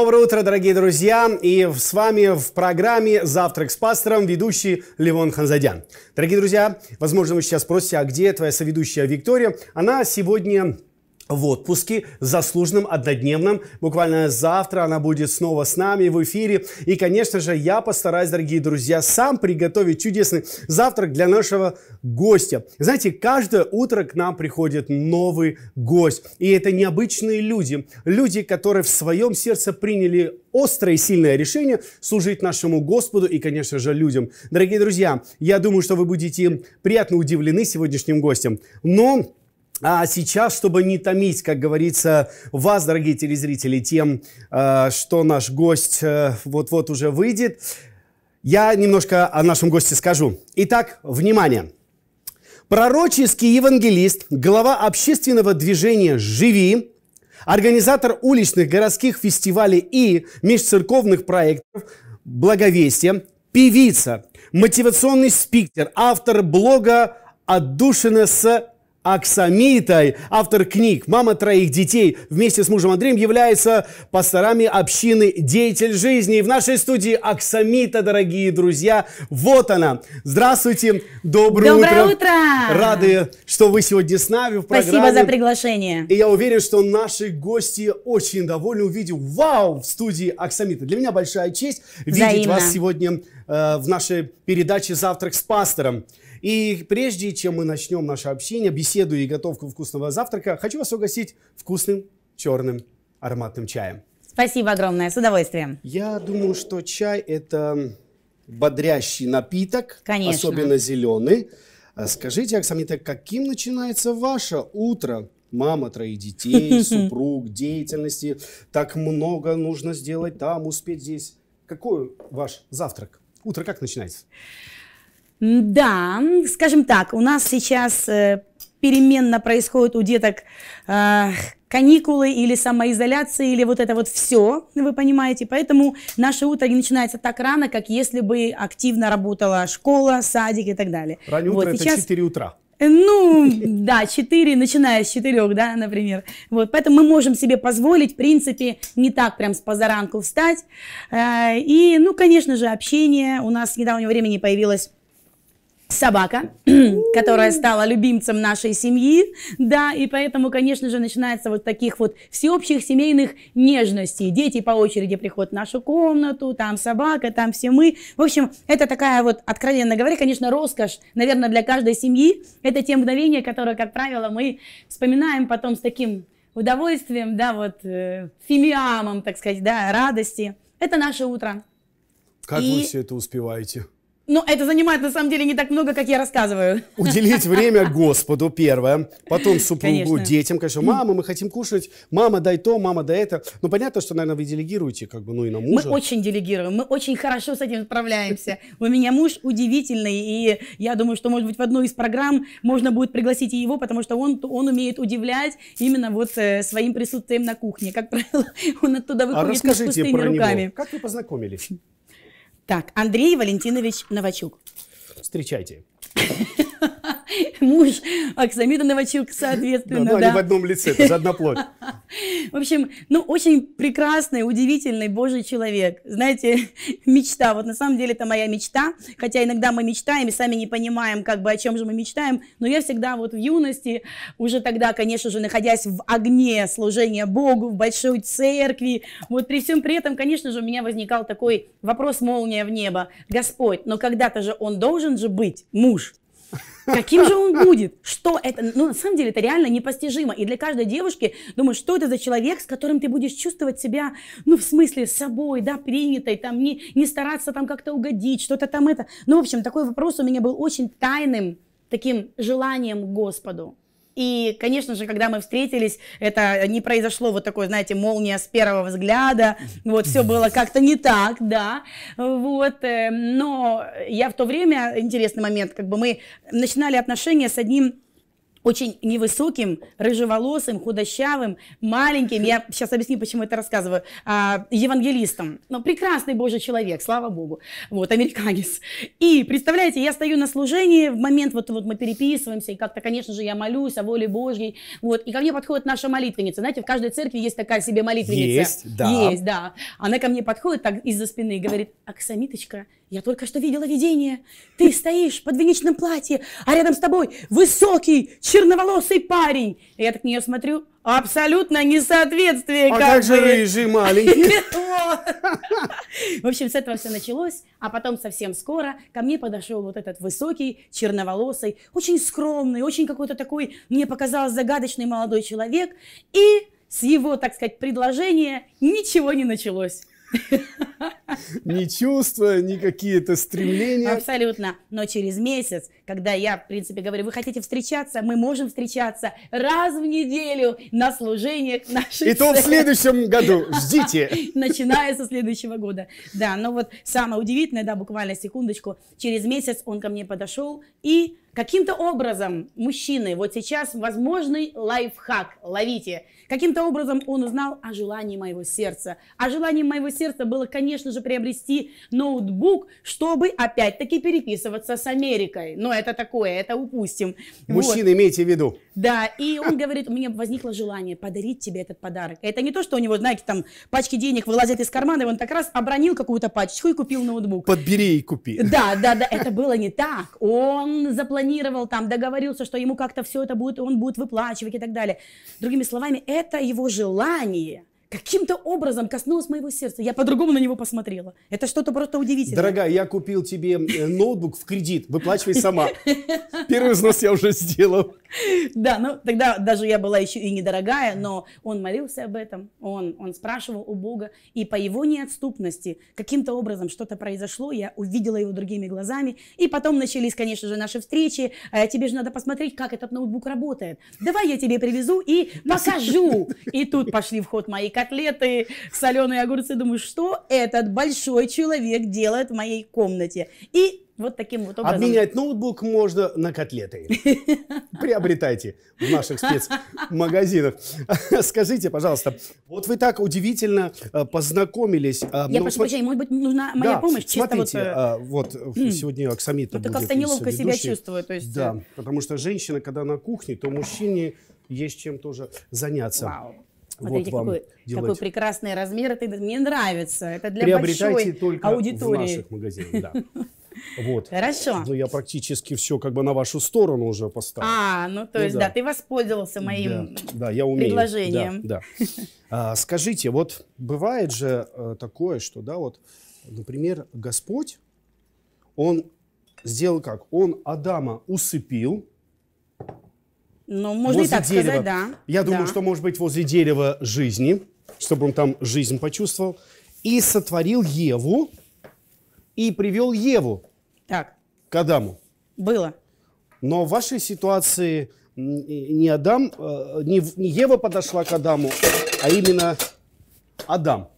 Доброе утро, дорогие друзья! И с вами в программе «Завтрак с пастором» ведущий Левон Ханзадян. Дорогие друзья, возможно, вы сейчас спросите, а где твоя соведущая Виктория? Она сегодня в отпуске заслуженном однодневном. Буквально завтра она будет снова с нами в эфире. И, конечно же, я постараюсь, дорогие друзья, сам приготовить чудесный завтрак для нашего гостя. Знаете, каждое утро к нам приходит новый гость. И это необычные люди. Люди, которые в своем сердце приняли острое и сильное решение служить нашему Господу и, конечно же, людям. Дорогие друзья, я думаю, что вы будете приятно удивлены сегодняшним гостем. Но а сейчас, чтобы не томить, как говорится, вас, дорогие телезрители, тем, э, что наш гость э, вот-вот уже выйдет, я немножко о нашем госте скажу. Итак, внимание! Пророческий евангелист, глава общественного движения «Живи», организатор уличных городских фестивалей и межцерковных проектов «Благовестие», певица, мотивационный спикер, автор блога «Отдушина с Аксамитой, автор книг, мама троих детей, вместе с мужем Андреем является пасторами общины «Деятель жизни». И в нашей студии Аксамита, дорогие друзья, вот она. Здравствуйте, доброе, доброе утро. утро. Рады, что вы сегодня с нами в программе. Спасибо за приглашение. И я уверен, что наши гости очень довольны, увидев вау в студии Аксамита. Для меня большая честь видеть вас сегодня э, в нашей передаче «Завтрак с пастором». И прежде чем мы начнем наше общение, беседу и готовку вкусного завтрака, хочу вас угостить вкусным черным ароматным чаем. Спасибо огромное, с удовольствием. Я думаю, что чай это бодрящий напиток, Конечно. особенно зеленый. А скажите, Оксанита, каким начинается ваше утро? Мама троих детей, супруг, деятельности. Так много нужно сделать там, успеть здесь. Какой ваш завтрак? Утро как начинается? Да, скажем так, у нас сейчас э, переменно происходит у деток э, каникулы или самоизоляция, или вот это вот все, вы понимаете. Поэтому наше утро не начинается так рано, как если бы активно работала школа, садик и так далее. Раннее вот, утро сейчас... – это 4 утра. Ну, да, 4, начиная с 4, да, например. Вот, поэтому мы можем себе позволить, в принципе, не так прям с позаранку встать. Э, и, ну, конечно же, общение. У нас с недавнего времени появилось собака, которая стала любимцем нашей семьи, да, и поэтому, конечно же, начинается вот таких вот всеобщих семейных нежностей. Дети по очереди приходят в нашу комнату, там собака, там все мы. В общем, это такая вот, откровенно говоря, конечно, роскошь, наверное, для каждой семьи. Это те мгновения, которые, как правило, мы вспоминаем потом с таким удовольствием, да, вот э, фимиамом, так сказать, да, радости. Это наше утро. Как и... вы все это успеваете? Но это занимает на самом деле не так много, как я рассказываю. Уделить время Господу первое, потом супругу, конечно. детям, конечно. Мама, мы хотим кушать, мама, дай то, мама, дай это. Ну, понятно, что, наверное, вы делегируете, как бы, ну и на мужа. Мы очень делегируем, мы очень хорошо с этим справляемся. У меня муж удивительный, и я думаю, что, может быть, в одной из программ можно будет пригласить и его, потому что он, он умеет удивлять именно вот э, своим присутствием на кухне. Как правило, он оттуда а выходит а расскажите с пустыми про руками. Него. Как вы познакомились? Так, Андрей Валентинович Новачук. Встречайте. муж Оксамита Новочук, соответственно. Ну, да, ну, да. они в одном лице, это же одна плоть. В общем, ну, очень прекрасный, удивительный божий человек. Знаете, мечта. Вот на самом деле это моя мечта. Хотя иногда мы мечтаем и сами не понимаем, как бы о чем же мы мечтаем. Но я всегда вот в юности, уже тогда, конечно же, находясь в огне служения Богу, в большой церкви, вот при всем при этом, конечно же, у меня возникал такой вопрос молния в небо. Господь, но когда-то же он должен же быть муж. Каким же он будет? Что это? Ну, на самом деле, это реально непостижимо. И для каждой девушки, думаю, что это за человек, с которым ты будешь чувствовать себя, ну, в смысле, с собой, да, принятой, там, не, не стараться там как-то угодить, что-то там это. Ну, в общем, такой вопрос у меня был очень тайным таким желанием к Господу. И, конечно же, когда мы встретились, это не произошло вот такой, знаете, молния с первого взгляда, вот все было как-то не так, да, вот, э, но я в то время, интересный момент, как бы мы начинали отношения с одним очень невысоким, рыжеволосым, худощавым, маленьким, я сейчас объясню, почему это рассказываю, а, евангелистом. Но ну, прекрасный Божий человек, слава Богу, вот, американец. И, представляете, я стою на служении, в момент вот, вот мы переписываемся, и как-то, конечно же, я молюсь о воле Божьей, вот, и ко мне подходит наша молитвенница. Знаете, в каждой церкви есть такая себе молитвенница. Есть, да. Есть, да. Она ко мне подходит так из-за спины и говорит, Аксамиточка, я только что видела видение. Ты стоишь в подвенечном платье, а рядом с тобой высокий, черноволосый парень. И я так на нее смотрю, абсолютно несоответствие. А как, как же рыжий маленький? В общем, с этого все началось, а потом совсем скоро ко мне подошел вот этот высокий, черноволосый, очень скромный, очень какой-то такой, мне показалось, загадочный молодой человек. И с его, так сказать, предложения ничего не началось. Ни чувства, ни какие-то стремления. Абсолютно. Но через месяц, когда я, в принципе, говорю, вы хотите встречаться, мы можем встречаться раз в неделю на служениях нашей И то в следующем году. Ждите. Начиная со следующего года. Да, но вот самое удивительное, да, буквально секундочку, через месяц он ко мне подошел и Каким-то образом, мужчины, вот сейчас возможный лайфхак, ловите. Каким-то образом он узнал о желании моего сердца. А желанием моего сердца было, конечно же, приобрести ноутбук, чтобы опять-таки переписываться с Америкой. Но это такое, это упустим. Мужчины, вот. имейте в виду. Да, и он говорит, у меня возникло желание подарить тебе этот подарок. Это не то, что у него, знаете, там пачки денег вылазят из кармана, и он так раз обронил какую-то пачечку и купил ноутбук. Подбери и купи. Да, да, да, это было не так. Он запланировал там, договорился, что ему как-то все это будет, он будет выплачивать и так далее. Другими словами, это его желание каким-то образом коснулось моего сердца. Я по-другому на него посмотрела. Это что-то просто удивительное. Дорогая, я купил тебе э, ноутбук в кредит. Выплачивай сама. Первый взнос я уже сделал. Да, ну тогда даже я была еще и недорогая, но он молился об этом, он, он спрашивал у Бога. И по его неотступности каким-то образом что-то произошло, я увидела его другими глазами. И потом начались, конечно же, наши встречи. А Тебе же надо посмотреть, как этот ноутбук работает. Давай я тебе привезу и покажу. И тут пошли в ход мои котлеты, соленые огурцы. Думаю, что этот большой человек делает в моей комнате? И вот таким вот образом. Обменять ноутбук можно на котлеты. Приобретайте в наших спецмагазинах. Скажите, пожалуйста, вот вы так удивительно э, познакомились. Э, я ну, прошу прощения, может быть, нужна моя помощь? Смотрите, э, а, вот сегодня Оксамита будет. как-то неловко себя чувствую. Да, потому что женщина, когда на кухне, то мужчине есть чем тоже заняться. Вау. Смотрите, вот какой, делать. какой прекрасный размер. Это мне нравится. Это для Приобретайте большой только аудитории. в наших магазинах. Да. Вот. Хорошо. Ну, я практически все как бы на вашу сторону уже поставил. А, ну то ну есть, ну, да. да, ты воспользовался моим да, да, я умею. предложением. Да, да. А, скажите, вот бывает же а, такое, что, да, вот, например, Господь, Он сделал как? Он Адама усыпил, ну, можно возле и так дерева. сказать, да. Я думаю, да. что, может быть, возле дерева жизни, чтобы он там жизнь почувствовал. И сотворил Еву, и привел Еву так. к Адаму. Было. Но в вашей ситуации э, не Адам, э, не Ева подошла к Адаму, а именно Адам.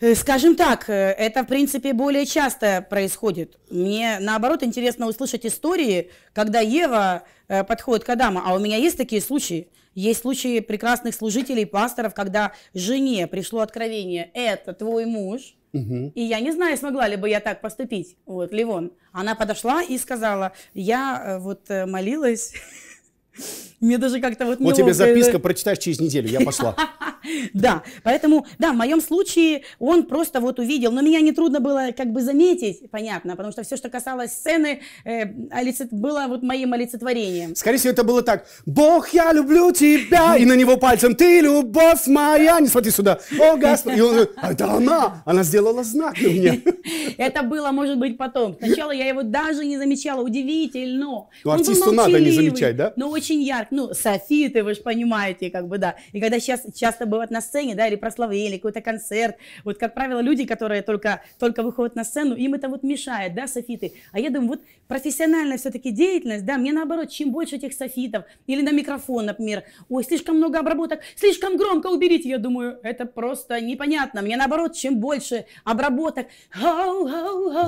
Э, скажем так, э, это, в принципе, более часто происходит. Мне, наоборот, интересно услышать истории, когда Ева э, подходит к Адаму. А у меня есть такие случаи. Есть случаи прекрасных служителей, пасторов, когда жене пришло откровение «это твой муж», Угу. И я не знаю, смогла ли бы я так поступить. Вот, Ливон. Она подошла и сказала, я вот молилась Мне даже как-то вот Вот тебе записка, прочитаешь через неделю, я пошла. Да, поэтому, да, в моем случае он просто вот увидел, но меня не трудно было как бы заметить, понятно, потому что все, что касалось сцены, э, олицет... было вот моим олицетворением. Скорее всего, это было так. «Бог, я люблю тебя!» И на него пальцем «Ты любовь моя!» Не смотри сюда. «О, Господи!» И он «А это она!» Она сделала знак на мне. Это было, может быть, потом. Сначала я его даже не замечала. Удивительно. Ну, артисту надо не замечать, да? Но очень очень ярко, ну, софиты, вы же понимаете, как бы, да. И когда сейчас часто бывают на сцене, да, или прославили какой-то концерт, вот, как правило, люди, которые только, только выходят на сцену, им это вот мешает, да, софиты. А я думаю, вот профессиональная все-таки деятельность, да, мне наоборот, чем больше этих софитов, или на микрофон, например, ой, слишком много обработок, слишком громко уберите, я думаю, это просто непонятно. Мне наоборот, чем больше обработок,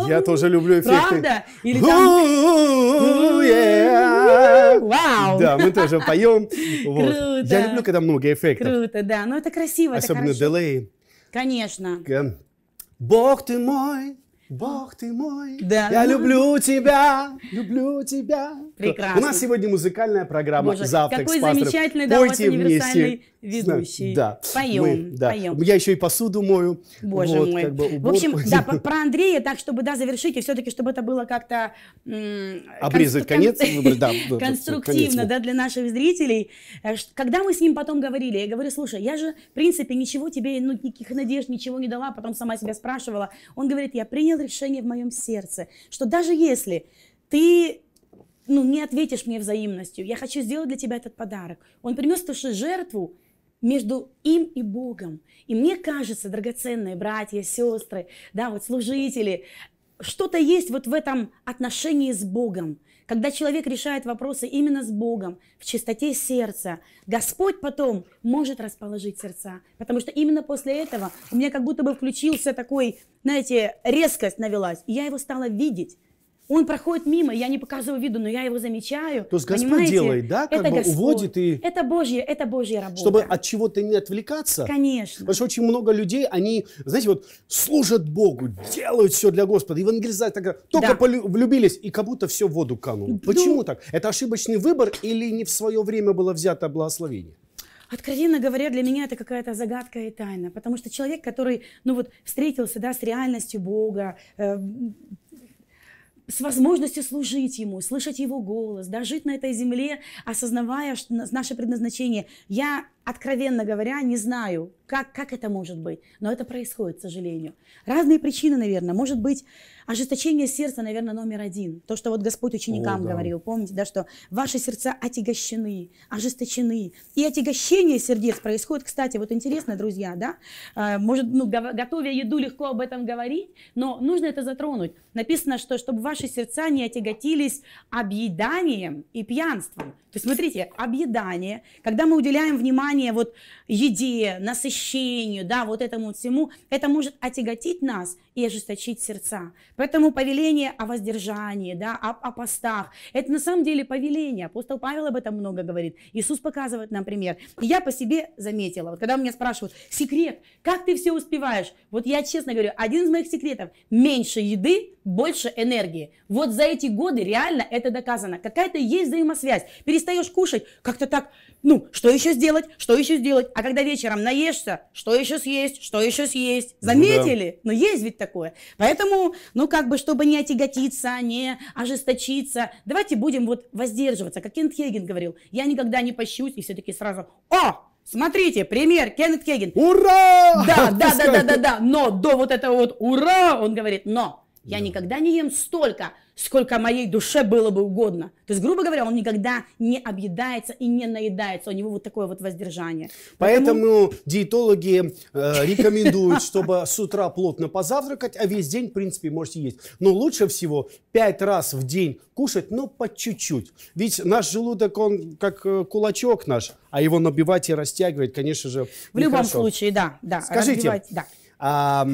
я тоже люблю эффекты. Правда? Или там мы тоже поем. Вот. Круто. Я люблю, когда много эффектов. Круто, да. Но ну, это красиво, Особенно это хорошо. Конечно. Бог ты мой, Бог ты мой, да. я люблю тебя, люблю тебя. Прекрасно. У нас сегодня музыкальная программа Боже, «Завтрак какой с пастором». замечательный, да, Пойте у универсальный вместе. ведущий. Да. Поем, Мы, да. поем. Я еще и посуду мою. Боже вот, мой. Как бы В общем, да, про Андрея, так, чтобы, да, завершить, и все-таки, чтобы это было как-то... Обрезать конец, выбрать, да. Конструктивно, да, для наших зрителей. Э, когда мы с ним потом говорили, я говорю, слушай, я же, в принципе, ничего тебе, ну, никаких надежд, ничего не дала, потом сама себя спрашивала. Он говорит, я принял решение в моем сердце, что даже если ты ну, не ответишь мне взаимностью, я хочу сделать для тебя этот подарок. Он принес туши жертву между им и Богом. И мне кажется, драгоценные братья, сестры, да, вот служители, что-то есть вот в этом отношении с Богом – когда человек решает вопросы именно с Богом, в чистоте сердца, Господь потом может расположить сердца. Потому что именно после этого у меня как будто бы включился такой, знаете, резкость навелась. И я его стала видеть. Он проходит мимо, я не показываю виду, но я его замечаю. То есть Господь понимаете? делает, да, как это бы Господь. уводит и... Это Божья, это Божья работа. Чтобы от чего-то не отвлекаться. Конечно. Потому что очень много людей, они, знаете, вот служат Богу, делают все для Господа, евангелизация, так, только да. полю, влюбились, и как будто все в воду кануло. Почему ну... так? Это ошибочный выбор или не в свое время было взято благословение? Откровенно говоря, для меня это какая-то загадка и тайна, потому что человек, который, ну вот, встретился, да, с реальностью Бога, э, с возможностью служить Ему, слышать Его голос, да, жить на этой земле, осознавая наше предназначение. Я откровенно говоря, не знаю, как, как это может быть, но это происходит, к сожалению. Разные причины, наверное. Может быть, ожесточение сердца, наверное, номер один. То, что вот Господь ученикам О, да. говорил, помните, да, что ваши сердца отягощены, ожесточены. И отягощение сердец происходит, кстати, вот интересно, друзья, да, э, может, ну, готовя еду, легко об этом говорить, но нужно это затронуть. Написано, что чтобы ваши сердца не отяготились объеданием и пьянством. То есть, смотрите, объедание, когда мы уделяем внимание внимание вот еде, насыщению, да, вот этому всему, это может отяготить нас и ожесточить сердца. Поэтому повеление о воздержании, да, о, о постах, это на самом деле повеление. Апостол Павел об этом много говорит. Иисус показывает нам пример. И я по себе заметила, вот когда меня спрашивают, секрет, как ты все успеваешь? Вот я честно говорю, один из моих секретов – меньше еды, больше энергии. Вот за эти годы реально это доказано. Какая-то есть взаимосвязь. Перестаешь кушать, как-то так, ну, что еще сделать, что еще сделать? А когда вечером наешься, что еще съесть, что еще съесть? Ну Заметили? Ну, да. Но есть ведь такое. Поэтому, ну, как бы, чтобы не отяготиться, не ожесточиться, давайте будем вот воздерживаться. Как Кент Хейген говорил, я никогда не пощусь, и все-таки сразу, о, Смотрите, пример, Кеннет Хейген. Ура! Да, да, да, да, да, да. Но до вот этого вот ура, он говорит, но я да. никогда не ем столько, сколько моей душе было бы угодно. То есть, грубо говоря, он никогда не объедается и не наедается. У него вот такое вот воздержание. Поэтому, Поэтому диетологи э, рекомендуют, чтобы с утра плотно позавтракать, а весь день, в принципе, можете есть. Но лучше всего пять раз в день кушать, но по чуть-чуть. Ведь наш желудок, он как э, кулачок наш, а его набивать и растягивать, конечно же, В любом хорошо. случае, да. да Скажите, да. А,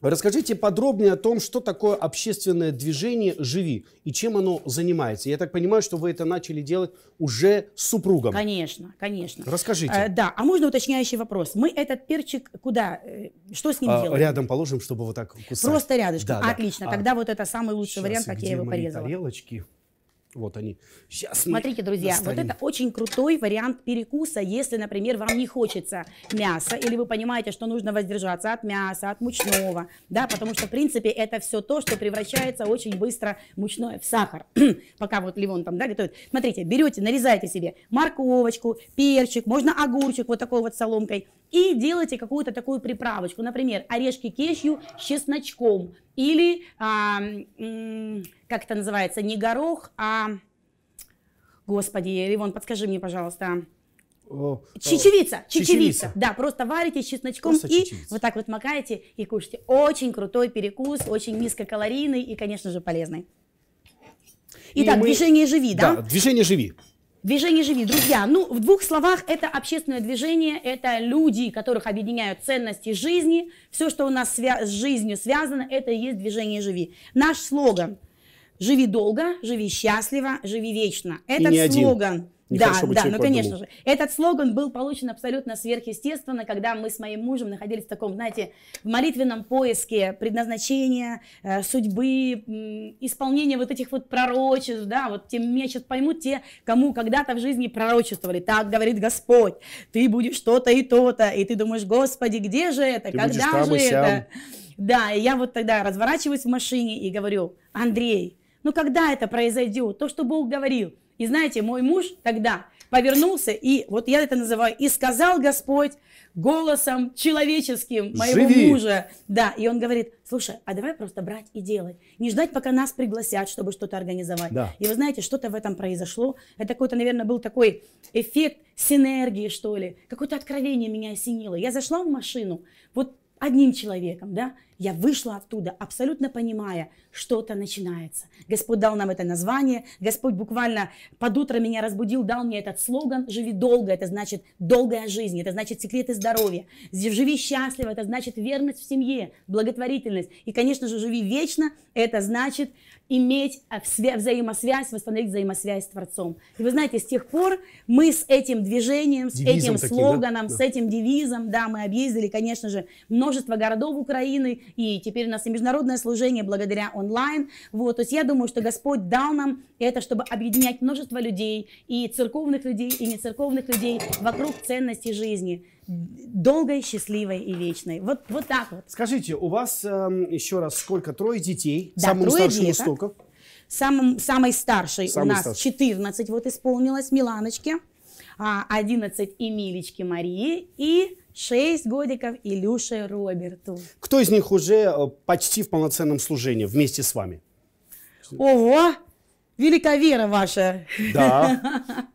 Расскажите подробнее о том, что такое общественное движение «Живи» и чем оно занимается. Я так понимаю, что вы это начали делать уже с супругом. Конечно, конечно. Расскажите. А, да, а можно уточняющий вопрос? Мы этот перчик куда, э, что с ним а, делаем? Рядом положим, чтобы вот так кусать. Просто рядышком. Да, да. Отлично, а, вот это самый лучший вариант, как я его порезала. тарелочки. Вот они. Сейчас Смотрите, друзья, настанем. вот это очень крутой вариант перекуса, если, например, вам не хочется мяса, или вы понимаете, что нужно воздержаться от мяса, от мучного, да, потому что, в принципе, это все то, что превращается очень быстро мучное в сахар, пока вот Ливон там, да, готовит. Смотрите, берете, нарезаете себе морковочку, перчик, можно огурчик вот такой вот соломкой, и делаете какую-то такую приправочку, например, орешки кешью с чесночком, или, а, как это называется, не горох, а... Господи, Ливон, подскажи мне, пожалуйста. О, чечевица, чечевица, чечевица. Да, просто варите с чесночком просто и чечевица. вот так вот макаете и кушаете. Очень крутой перекус, очень низкокалорийный и, конечно же, полезный. Итак, и мы... движение живи, да? Да, движение живи. Движение «Живи». Друзья, ну, в двух словах, это общественное движение, это люди, которых объединяют ценности жизни. Все, что у нас с жизнью связано, это и есть движение «Живи». Наш слоган – Живи долго, живи счастливо, живи вечно. Этот не слоган. Один. Нехорошо да, да, ну подумал. конечно же. Этот слоган был получен абсолютно сверхъестественно, когда мы с моим мужем находились в таком, знаете, в молитвенном поиске предназначения, э, судьбы, э, исполнения вот этих вот пророчеств, да, вот тем мечет, поймут те, кому когда-то в жизни пророчествовали. Так говорит Господь, ты будешь то-то и то-то, и ты думаешь, Господи, где же это, ты когда же это? Сям. Да, и я вот тогда разворачиваюсь в машине и говорю, Андрей, но «Ну, когда это произойдет? То, что Бог говорил. И знаете, мой муж тогда повернулся, и вот я это называю, и сказал Господь голосом человеческим моего Живи. мужа. Да, и он говорит, слушай, а давай просто брать и делать. Не ждать, пока нас пригласят, чтобы что-то организовать. Да. И вы знаете, что-то в этом произошло. Это какой-то, наверное, был такой эффект синергии, что ли. Какое-то откровение меня осенило. Я зашла в машину, вот одним человеком, да, я вышла оттуда, абсолютно понимая, что-то начинается. Господь дал нам это название, Господь буквально под утро меня разбудил, дал мне этот слоган «Живи долго», это значит долгая жизнь, это значит секреты здоровья, «Живи счастливо», это значит верность в семье, благотворительность, и, конечно же, «Живи вечно», это значит иметь а, взаимосвязь, восстановить взаимосвязь с Творцом. И вы знаете, с тех пор мы с этим движением, с девизом этим таким, слоганом, да? с этим девизом, да, мы объездили, конечно же, множество городов Украины, и теперь у нас и международное служение благодаря онлайн. Вот, то есть я думаю, что Господь дал нам это, чтобы объединять множество людей, и церковных людей, и нецерковных людей вокруг ценностей жизни долгой, счастливой и вечной. Вот, вот так вот. Скажите, у вас, э, еще раз, сколько? Трое детей? Да, Самому трое старшему деток. столько? Самым, самой старшей Самый у нас старший. 14 вот исполнилось, Миланочке. 11 а, Эмилечке Марии и 6 годиков Илюше Роберту. Кто из них уже э, почти в полноценном служении вместе с вами? Ого! Велика вера ваша! Да.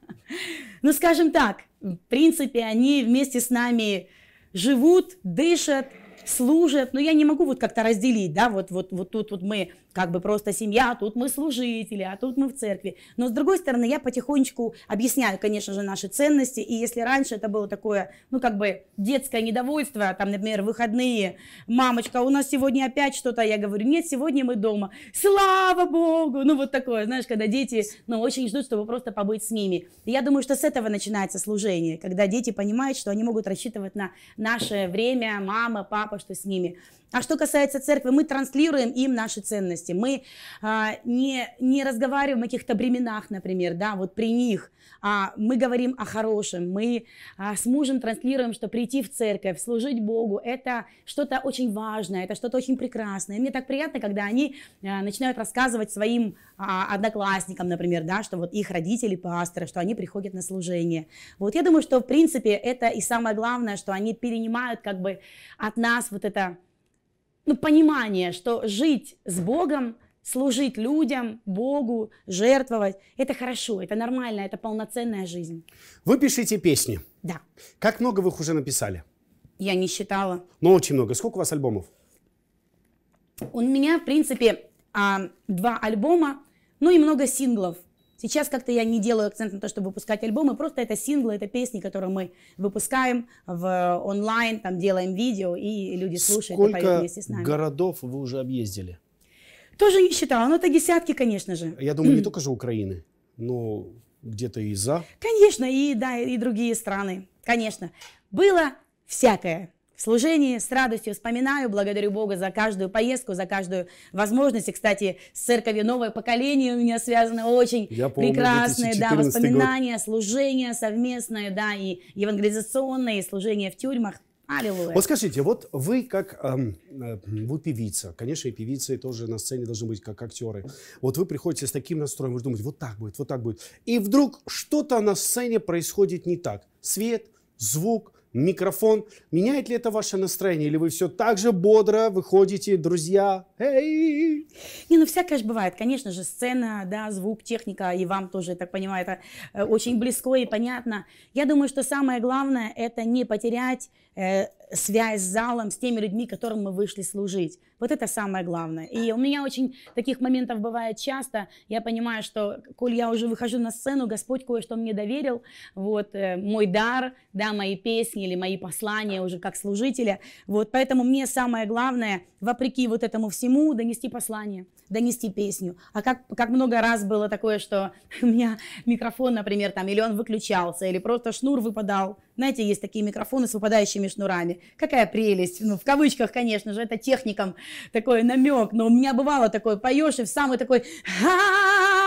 Ну, скажем так, в принципе, они вместе с нами живут, дышат, служат. Но я не могу вот как-то разделить, да, вот, вот, вот тут вот мы как бы просто семья, а тут мы служители, а тут мы в церкви. Но с другой стороны, я потихонечку объясняю, конечно же, наши ценности, и если раньше это было такое, ну, как бы детское недовольство, там, например, выходные, мамочка, у нас сегодня опять что-то, я говорю, нет, сегодня мы дома, слава Богу, ну, вот такое, знаешь, когда дети, ну, очень ждут, чтобы просто побыть с ними. я думаю, что с этого начинается служение, когда дети понимают, что они могут рассчитывать на наше время, мама, папа, что с ними. А что касается церкви, мы транслируем им наши ценности ответственности, мы а, не, не разговариваем о каких-то временах, например, да, вот при них, а мы говорим о хорошем, мы а, с мужем транслируем, что прийти в церковь, служить Богу, это что-то очень важное, это что-то очень прекрасное. И мне так приятно, когда они а, начинают рассказывать своим а, одноклассникам, например, да, что вот их родители пасторы, что они приходят на служение. Вот я думаю, что в принципе это и самое главное, что они перенимают как бы от нас вот это ну, понимание, что жить с Богом, служить людям, Богу, жертвовать, это хорошо, это нормально, это полноценная жизнь. Вы пишите песни. Да. Как много вы их уже написали? Я не считала. Но ну, очень много. Сколько у вас альбомов? У меня, в принципе, а, два альбома, ну и много синглов. Сейчас как-то я не делаю акцент на то, чтобы выпускать альбомы, просто это синглы, это песни, которые мы выпускаем в э, онлайн, там делаем видео, и люди слушают Сколько и поют вместе с нами. городов вы уже объездили? Тоже не считала, но это десятки, конечно же. Я думаю, не только же Украины, но где-то и за. Конечно, и да, и другие страны, конечно. Было всякое в служении с радостью вспоминаю, благодарю Бога за каждую поездку, за каждую возможность. И, кстати, с церковью «Новое поколение» у меня связано очень Я помню, прекрасные да, воспоминания, год. служения совместное, да, и евангелизационное, и служение в тюрьмах. Аллилуйя. Вот скажите, вот вы как, эм, э, вы певица, конечно, и певицы тоже на сцене должны быть как актеры. Вот вы приходите с таким настроем, вы думаете, вот так будет, вот так будет. И вдруг что-то на сцене происходит не так. Свет, звук, микрофон. Меняет ли это ваше настроение? Или вы все так же бодро выходите, друзья? Эй! Не, ну всякое же бывает. Конечно же, сцена, да, звук, техника, и вам тоже, так понимаю, это э, очень близко и понятно. Я думаю, что самое главное – это не потерять э, связь с залом, с теми людьми, которым мы вышли служить. Вот это самое главное. И у меня очень таких моментов бывает часто. Я понимаю, что, коль я уже выхожу на сцену, Господь кое-что мне доверил, вот, э, мой дар, да, мои песни, приняли мои послания уже как служителя. Вот, поэтому мне самое главное, вопреки вот этому всему, донести послание, донести песню. А как, как много раз было такое, что у меня микрофон, например, там, или он выключался, или просто шнур выпадал. Знаете, есть такие микрофоны с выпадающими шнурами. Какая прелесть. Ну, в кавычках, конечно же, это техникам такой намек. Но у меня бывало такое, поешь и в самый такой...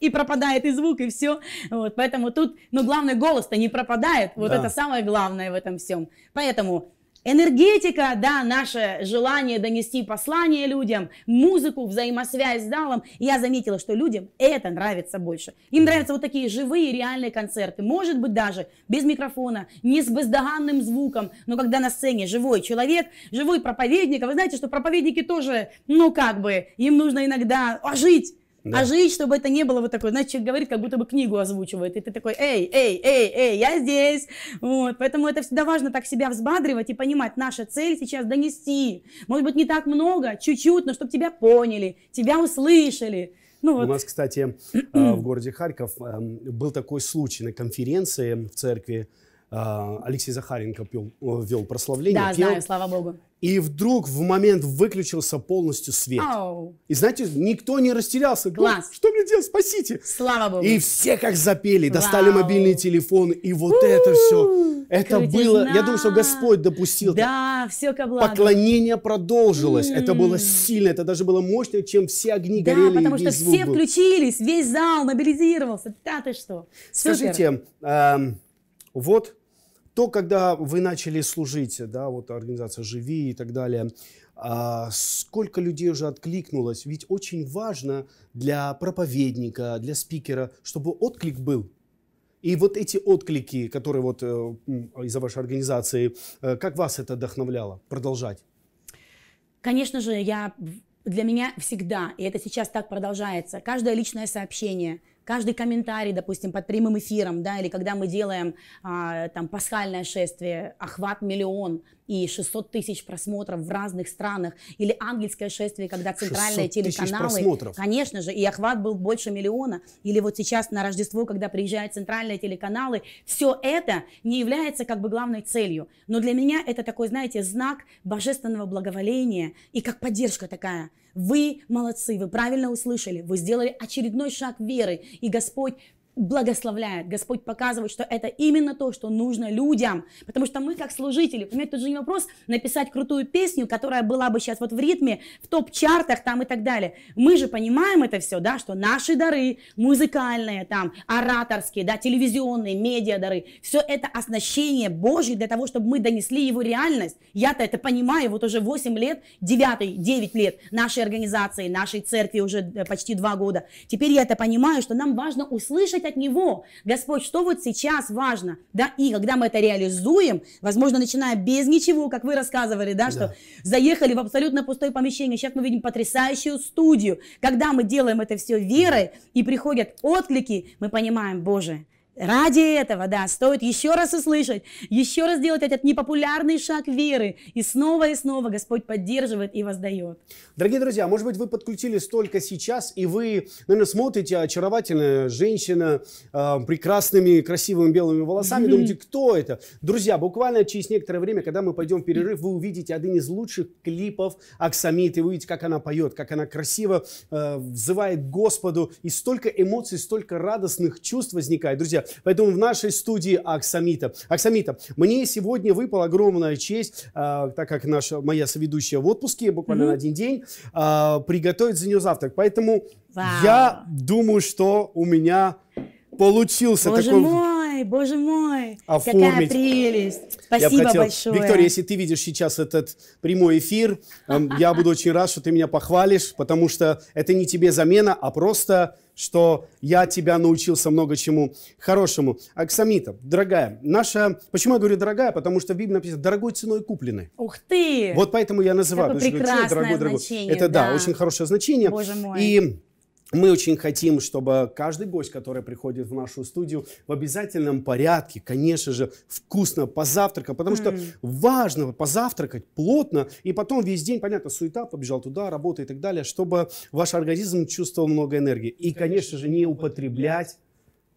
и пропадает и звук, и все. Вот, поэтому тут, но ну, главное, голос-то не пропадает. Вот да. это самое главное в этом всем. Поэтому энергетика, да, наше желание донести послание людям, музыку, взаимосвязь с залом. Я заметила, что людям это нравится больше. Им нравятся вот такие живые, реальные концерты. Может быть, даже без микрофона, не с бездоганным звуком, но когда на сцене живой человек, живой проповедник. А вы знаете, что проповедники тоже, ну как бы, им нужно иногда ожить а а да. А жить, чтобы это не было вот такое, значит, человек говорит, как будто бы книгу озвучивает, и ты такой, эй, эй, эй, эй, я здесь, вот, поэтому это всегда важно так себя взбадривать и понимать, наша цель сейчас донести, может быть, не так много, чуть-чуть, но чтобы тебя поняли, тебя услышали, ну, вот. У нас, кстати, а, в городе Харьков эм, был такой случай на конференции в церкви, Э, Алексей Захаренко пел, вел прославление. Да, пел, знаю, слава богу. И вдруг в момент выключился полностью свет. Ау. И знаете, никто не растерялся. Класс. Что мне делать? Спасите. Слава богу. И все как запели, достали Вау. мобильные телефоны. И вот у у это все. Это Крутизна. было, я думаю, что Господь допустил. Да, все ко благу. Поклонение продолжилось. м м Это было сильно, это даже было мощнее, чем все огни да, горели. Да, потому что все был. включились, весь зал мобилизировался. Да ты что. Скажите, э, вот то, когда вы начали служить, да, вот организация «Живи» и так далее, а, сколько людей уже откликнулось? Ведь очень важно для проповедника, для спикера, чтобы отклик был. И вот эти отклики, которые вот э, из-за вашей организации, э, как вас это вдохновляло продолжать? Конечно же, я для меня всегда, и это сейчас так продолжается, каждое личное сообщение, каждый комментарий, допустим, под прямым эфиром, да, или когда мы делаем а, там пасхальное шествие, охват миллион и 600 тысяч просмотров в разных странах, или ангельское шествие, когда центральные телеканалы, просмотров. конечно же, и охват был больше миллиона, или вот сейчас на Рождество, когда приезжают центральные телеканалы, все это не является как бы главной целью, но для меня это такой, знаете, знак божественного благоволения и как поддержка такая, вы молодцы, вы правильно услышали, вы сделали очередной шаг веры, и Господь благословляет. Господь показывает, что это именно то, что нужно людям. Потому что мы как служители, понимаете, тут же не вопрос написать крутую песню, которая была бы сейчас вот в ритме, в топ-чартах там и так далее. Мы же понимаем это все, да, что наши дары музыкальные, там, ораторские, да, телевизионные, медиа дары, все это оснащение Божье для того, чтобы мы донесли его реальность. Я-то это понимаю, вот уже 8 лет, 9, 9 лет нашей организации, нашей церкви уже э, почти 2 года. Теперь я это понимаю, что нам важно услышать зависит от Него. Господь, что вот сейчас важно? Да, и когда мы это реализуем, возможно, начиная без ничего, как вы рассказывали, да, да. что заехали в абсолютно пустое помещение, сейчас мы видим потрясающую студию. Когда мы делаем это все верой и приходят отклики, мы понимаем, Боже, Ради этого, да, стоит еще раз услышать, еще раз сделать этот непопулярный шаг веры. И снова и снова Господь поддерживает и воздает. Дорогие друзья, может быть, вы подключились только сейчас, и вы, наверное, смотрите, очаровательная женщина, э, прекрасными, красивыми белыми волосами, mm-hmm. думаете, кто это? Друзья, буквально через некоторое время, когда мы пойдем в перерыв, вы увидите один из лучших клипов Аксамит, и вы увидите, как она поет, как она красиво э, взывает Господу, и столько эмоций, столько радостных чувств возникает. Друзья, Поэтому в нашей студии Аксамита. Аксамита, мне сегодня выпала огромная честь, а, так как наша, моя соведущая в отпуске, буквально mm-hmm. на один день, а, приготовить за нее завтрак. Поэтому Вау. я думаю, что у меня получился Боже такой... Мой мой, боже мой, оформить. какая прелесть. Спасибо я хотел... большое. Виктория, если ты видишь сейчас этот прямой эфир, эм, я буду очень рад, что ты меня похвалишь, потому что это не тебе замена, а просто что я тебя научился много чему хорошему. Аксамита, дорогая, наша... Почему я говорю дорогая? Потому что в Библии написано «дорогой ценой куплены». Ух ты! Вот поэтому я называю. Какое ну, прекрасное что, дорогой, значение, Это да. да, очень хорошее значение. Боже мой. И мы очень хотим, чтобы каждый гость, который приходит в нашу студию, в обязательном порядке, конечно же, вкусно позавтракал, потому mm. -hmm. что важно позавтракать плотно, и потом весь день, понятно, суета, побежал туда, работа и так далее, чтобы ваш организм чувствовал много энергии. И, конечно же, не употреблять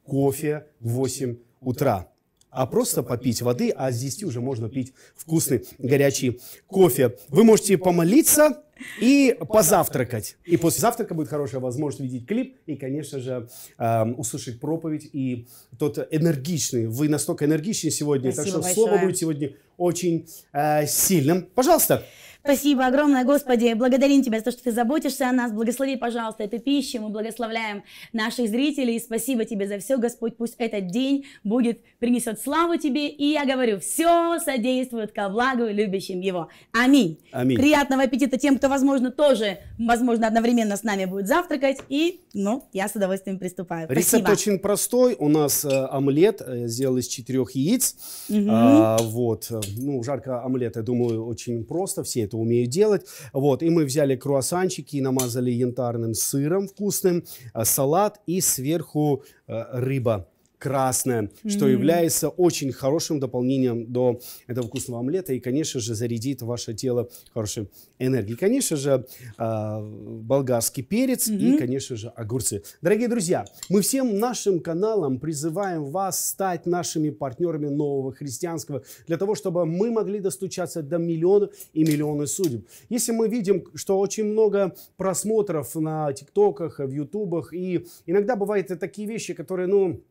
кофе в 8 утра а просто попить воды, а с 10 уже можно пить вкусный горячий кофе. Вы можете помолиться, и позавтракать. И после завтрака будет хорошая возможность видеть клип и, конечно же, эм, услышать проповедь. И тот энергичный, вы настолько энергичны сегодня, Спасибо так что большое. слово будет сегодня очень э, сильным. Пожалуйста. Спасибо огромное, Господи. Благодарим Тебя за то, что Ты заботишься о нас. Благослови, пожалуйста, эту пищу. Мы благословляем наших зрителей. Спасибо Тебе за все, Господь. Пусть этот день будет, принесет славу Тебе. И я говорю, все содействует ко благу любящим Его. Аминь. Аминь. Приятного аппетита тем, кто, возможно, тоже, возможно, одновременно с нами будет завтракать. И, ну, я с удовольствием приступаю. Рецепт Спасибо. очень простой. У нас э, омлет э, сделал из четырех яиц. Угу. А, вот. Ну, жарко омлет, я думаю, очень просто. Все это это умею делать. Вот, и мы взяли круассанчики и намазали янтарным сыром вкусным, э, салат и сверху э, рыба красное, mm-hmm. что является очень хорошим дополнением до этого вкусного омлета и, конечно же, зарядит ваше тело хорошей энергией. Конечно же, э, болгарский перец mm-hmm. и, конечно же, огурцы. Дорогие друзья, мы всем нашим каналам призываем вас стать нашими партнерами нового христианского для того, чтобы мы могли достучаться до миллиона и миллиона судеб. Если мы видим, что очень много просмотров на ТикТоках, в Ютубах, и иногда бывают такие вещи, которые, ну,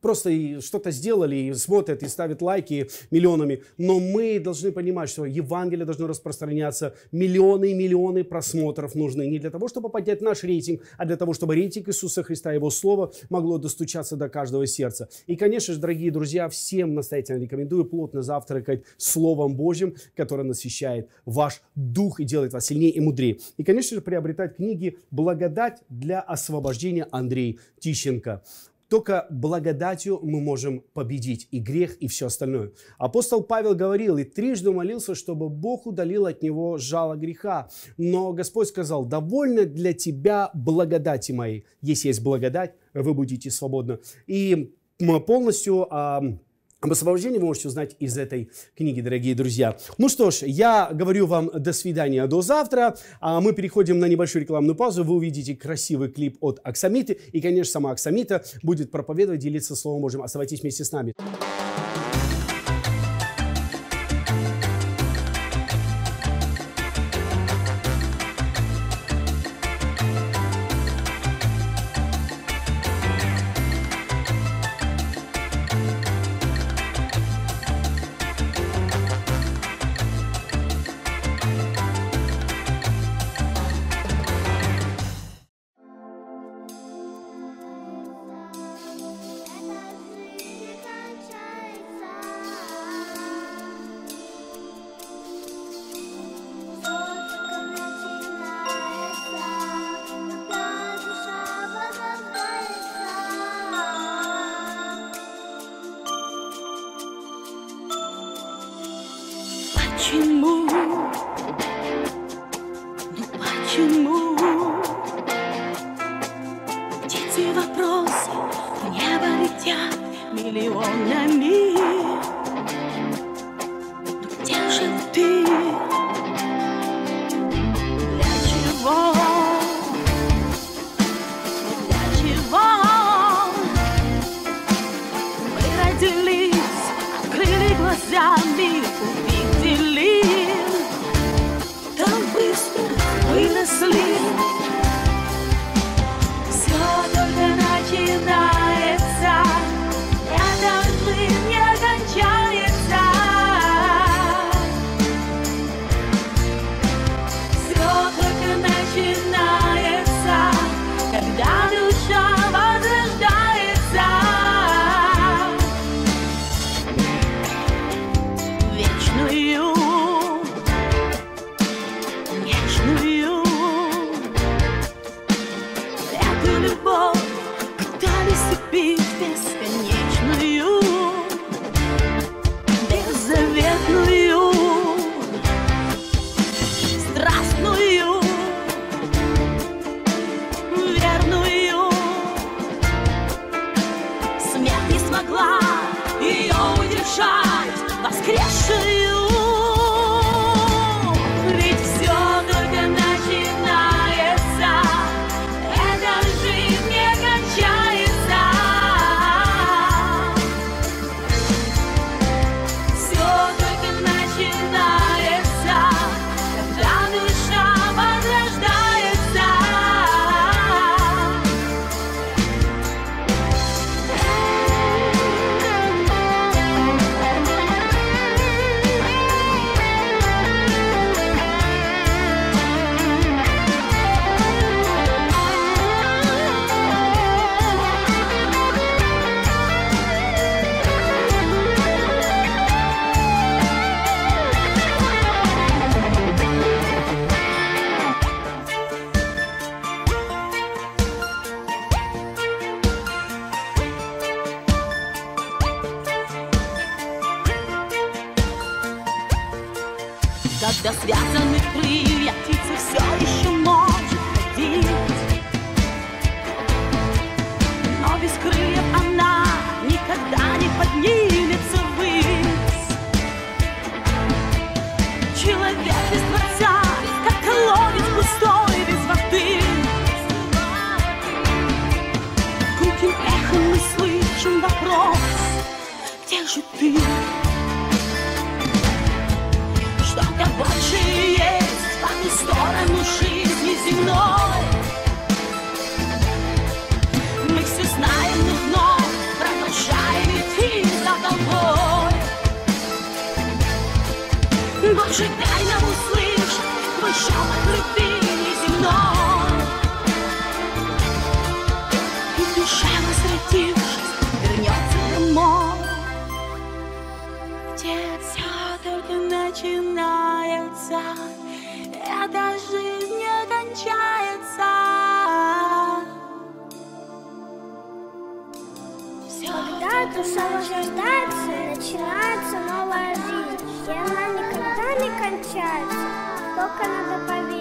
просто что-то сделали и смотрят, и ставят лайки миллионами. Но мы должны понимать, что Евангелие должно распространяться. Миллионы и миллионы просмотров нужны не для того, чтобы поднять наш рейтинг, а для того, чтобы рейтинг Иисуса Христа, Его Слово могло достучаться до каждого сердца. И, конечно же, дорогие друзья, всем настоятельно рекомендую плотно завтракать Словом Божьим, которое насыщает ваш дух и делает вас сильнее и мудрее. И, конечно же, приобретать книги «Благодать для освобождения» Андрей Тищенко. Только благодатью мы можем победить и грех, и все остальное. Апостол Павел говорил и трижды молился, чтобы Бог удалил от него жало греха. Но Господь сказал, довольно для тебя благодати моей. Если есть благодать, вы будете свободны. И полностью об освобождении вы можете узнать из этой книги, дорогие друзья. Ну что ж, я говорю вам до свидания, до завтра. А мы переходим на небольшую рекламную паузу. Вы увидите красивый клип от Аксамиты. И, конечно, сама Аксамита будет проповедовать, делиться Словом Божьим. Оставайтесь вместе с нами. мечтают, самождается, начинается новая жизнь, и она никогда не кончается, только надо поверить.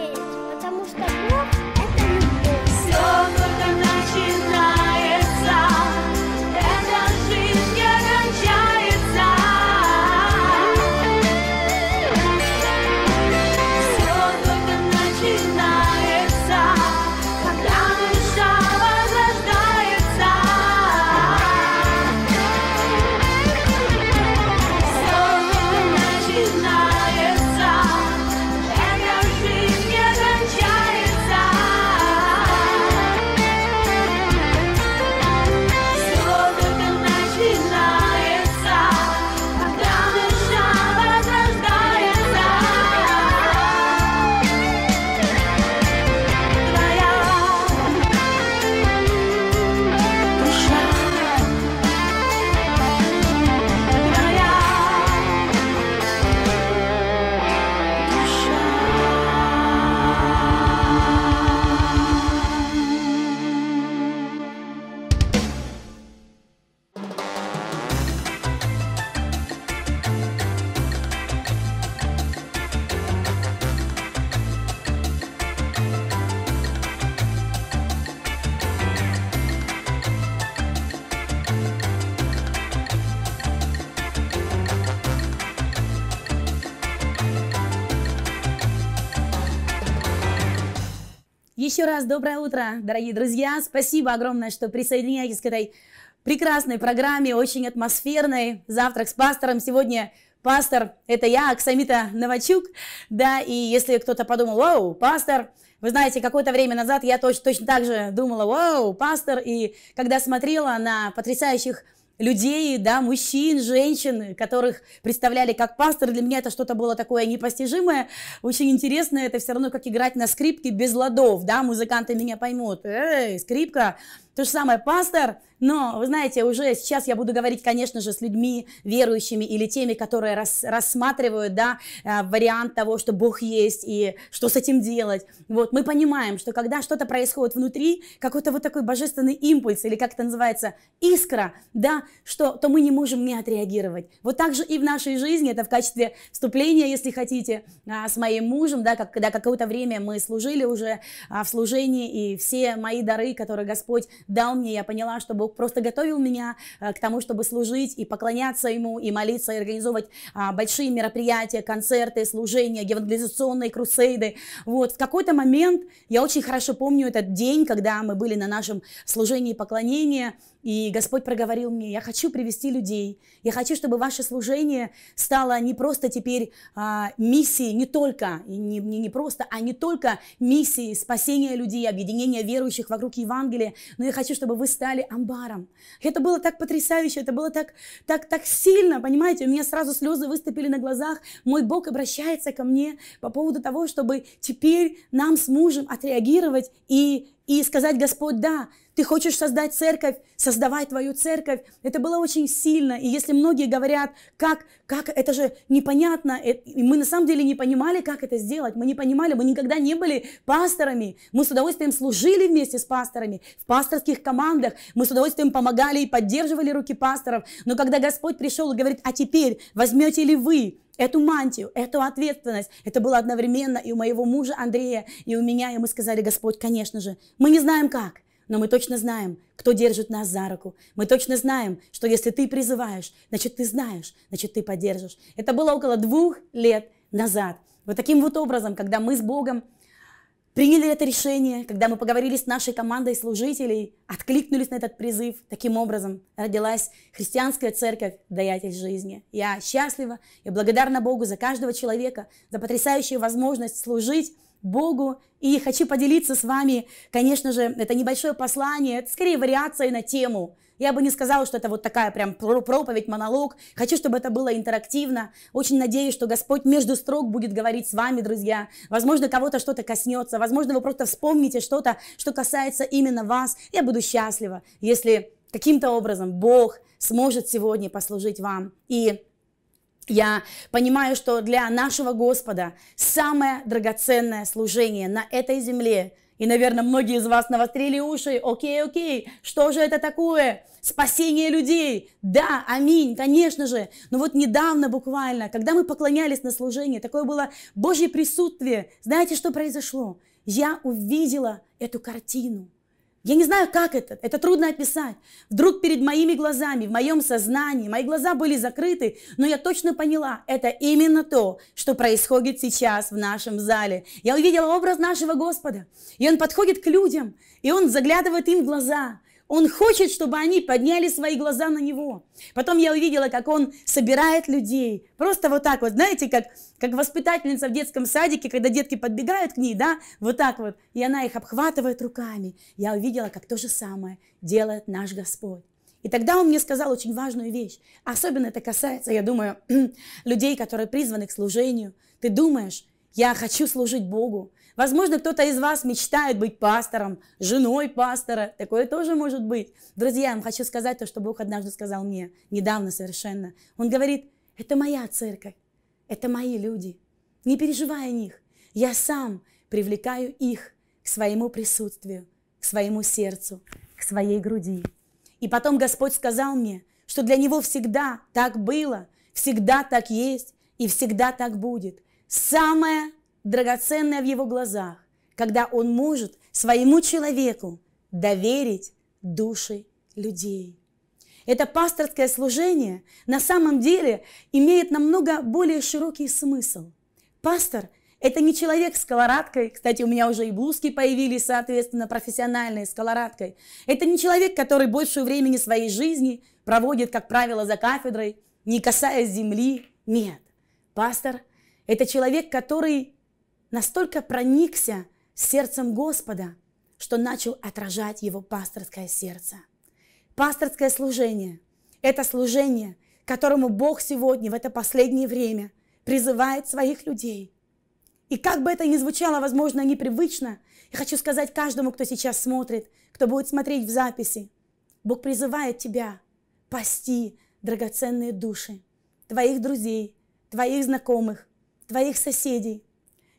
Еще раз доброе утро, дорогие друзья. Спасибо огромное, что присоединяетесь к этой прекрасной программе, очень атмосферной. Завтрак с пастором. Сегодня пастор – это я, Аксамита Новачук. Да, и если кто-то подумал, вау, пастор, вы знаете, какое-то время назад я точно, точно так же думала, вау, пастор. И когда смотрела на потрясающих людей, да, мужчин, женщин, которых представляли как пастор. Для меня это что-то было такое непостижимое, очень интересное. Это все равно как играть на скрипке без ладов, да, музыканты меня поймут. Эй, скрипка, то же самое пастор, но, вы знаете, уже сейчас я буду говорить, конечно же, с людьми верующими или теми, которые рас, рассматривают, да, э, вариант того, что Бог есть и что с этим делать. Вот, мы понимаем, что когда что-то происходит внутри, какой-то вот такой божественный импульс или как это называется, искра, да, что, то мы не можем не отреагировать. Вот так же и в нашей жизни, это в качестве вступления, если хотите, а, с моим мужем, да, когда какое-то время мы служили уже а, в служении, и все мои дары, которые Господь дал мне, я поняла, что Бог просто готовил меня э, к тому, чтобы служить и поклоняться Ему, и молиться, и организовывать а, большие мероприятия, концерты, служения, евангелизационные крусейды. Вот, в какой-то момент, я очень хорошо помню этот день, когда мы были на нашем служении поклонения, и Господь проговорил мне, я хочу привести людей, я хочу, чтобы ваше служение стало не просто теперь а, миссией, не только, не, не, не просто, а не только миссией спасения людей, объединения верующих вокруг Евангелия, но я хочу, чтобы вы стали амбаром. Это было так потрясающе, это было так, так, так сильно, понимаете, у меня сразу слезы выступили на глазах, мой Бог обращается ко мне по поводу того, чтобы теперь нам с мужем отреагировать и и сказать, Господь, да, ты хочешь создать церковь, создавай твою церковь. Это было очень сильно. И если многие говорят, как, как, это же непонятно, э, и мы на самом деле не понимали, как это сделать. Мы не понимали, мы никогда не были пасторами. Мы с удовольствием служили вместе с пасторами, в пасторских командах. Мы с удовольствием помогали и поддерживали руки пасторов. Но когда Господь пришел и говорит, а теперь возьмете ли вы эту мантию, эту ответственность. Это было одновременно и у моего мужа Андрея, и у меня, и мы сказали, Господь, конечно же, мы не знаем как, но мы точно знаем, кто держит нас за руку. Мы точно знаем, что если ты призываешь, значит ты знаешь, значит ты поддержишь. Это было около двух лет назад. Вот таким вот образом, когда мы с Богом приняли это решение, когда мы поговорили с нашей командой служителей, откликнулись на этот призыв. Таким образом родилась христианская церковь «Даятель жизни». Я счастлива, я благодарна Богу за каждого человека, за потрясающую возможность служить Богу. И хочу поделиться с вами, конечно же, это небольшое послание, это скорее вариация на тему – я бы не сказала, что это вот такая прям проповедь, монолог. Хочу, чтобы это было интерактивно. Очень надеюсь, что Господь между строк будет говорить с вами, друзья. Возможно, кого-то что-то коснется. Возможно, вы просто вспомните что-то, что касается именно вас. Я буду счастлива, если каким-то образом Бог сможет сегодня послужить вам. И я понимаю, что для нашего Господа самое драгоценное служение на этой земле – и, наверное, многие из вас навострили уши. Окей, окей, что же это такое? Спасение людей. Да, аминь, конечно же. Но вот недавно буквально, когда мы поклонялись на служение, такое было Божье присутствие. Знаете, что произошло? Я увидела эту картину. Я не знаю, как это, это трудно описать. Вдруг перед моими глазами, в моем сознании, мои глаза были закрыты, но я точно поняла, это именно то, что происходит сейчас в нашем зале. Я увидела образ нашего Господа, и Он подходит к людям, и Он заглядывает им в глаза, он хочет, чтобы они подняли свои глаза на Него. Потом я увидела, как Он собирает людей. Просто вот так вот, знаете, как, как воспитательница в детском садике, когда детки подбегают к ней, да, вот так вот, и она их обхватывает руками. Я увидела, как то же самое делает наш Господь. И тогда он мне сказал очень важную вещь. Особенно это касается, я думаю, людей, которые призваны к служению. Ты думаешь, я хочу служить Богу, Возможно, кто-то из вас мечтает быть пастором, женой пастора. Такое тоже может быть. Друзья, я вам хочу сказать то, что Бог однажды сказал мне, недавно совершенно. Он говорит, это моя церковь, это мои люди. Не переживай о них. Я сам привлекаю их к своему присутствию, к своему сердцу, к своей груди. И потом Господь сказал мне, что для Него всегда так было, всегда так есть и всегда так будет. Самое драгоценное в его глазах, когда он может своему человеку доверить души людей. Это пасторское служение на самом деле имеет намного более широкий смысл. Пастор – это не человек с колорадкой, кстати, у меня уже и блузки появились, соответственно, профессиональные с колорадкой. Это не человек, который большую времени своей жизни проводит, как правило, за кафедрой, не касаясь земли. Нет. Пастор – это человек, который настолько проникся сердцем Господа, что начал отражать его пасторское сердце. Пасторское служение – это служение, которому Бог сегодня, в это последнее время, призывает своих людей. И как бы это ни звучало, возможно, непривычно, я хочу сказать каждому, кто сейчас смотрит, кто будет смотреть в записи, Бог призывает тебя пасти драгоценные души твоих друзей, твоих знакомых, твоих соседей,